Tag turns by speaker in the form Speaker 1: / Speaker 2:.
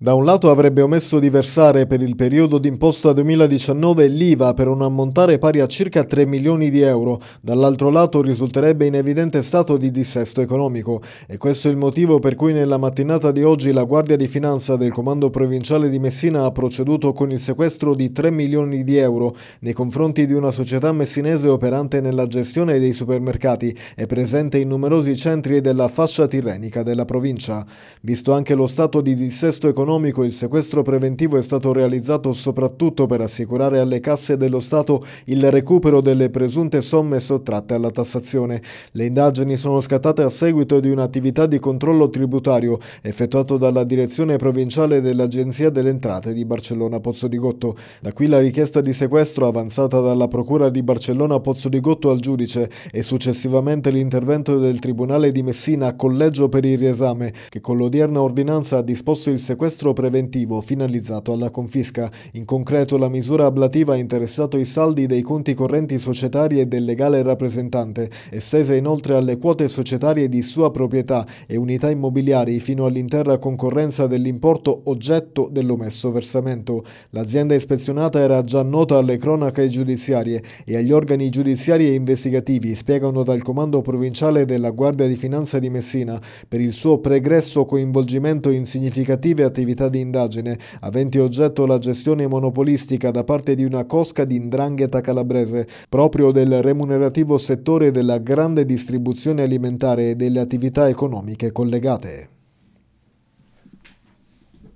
Speaker 1: Da un lato avrebbe omesso di versare per il periodo d'imposta 2019 l'IVA per un ammontare pari a circa 3 milioni di euro, dall'altro lato risulterebbe in evidente stato di dissesto economico e questo è il motivo per cui nella mattinata di oggi la Guardia di Finanza del Comando Provinciale di Messina ha proceduto con il sequestro di 3 milioni di euro nei confronti di una società messinese operante nella gestione dei supermercati e presente in numerosi centri della fascia tirrenica della provincia. Visto anche lo stato di dissesto economico economico il sequestro preventivo è stato realizzato soprattutto per assicurare alle casse dello Stato il recupero delle presunte somme sottratte alla tassazione. Le indagini sono scattate a seguito di un'attività di controllo tributario effettuato dalla direzione provinciale dell'Agenzia delle Entrate di Barcellona Pozzo di Gotto. Da qui la richiesta di sequestro avanzata dalla Procura di Barcellona Pozzo di Gotto al giudice e successivamente l'intervento del Tribunale di Messina a collegio per il riesame che con l'odierna ordinanza ha disposto il sequestro sequestro preventivo finalizzato alla confisca. In concreto la misura ablativa ha interessato i saldi dei conti correnti societari e del legale rappresentante, estese inoltre alle quote societarie di sua proprietà e unità immobiliari fino all'intera concorrenza dell'importo oggetto dell'omesso versamento. L'azienda ispezionata era già nota alle cronache giudiziarie e agli organi giudiziari e investigativi, spiegano dal comando provinciale della Guardia di Finanza di Messina, per il suo pregresso coinvolgimento in significative attività attività di indagine aventi oggetto la gestione monopolistica da parte di una cosca di indrangheta calabrese proprio del remunerativo settore della grande distribuzione alimentare e delle attività economiche collegate.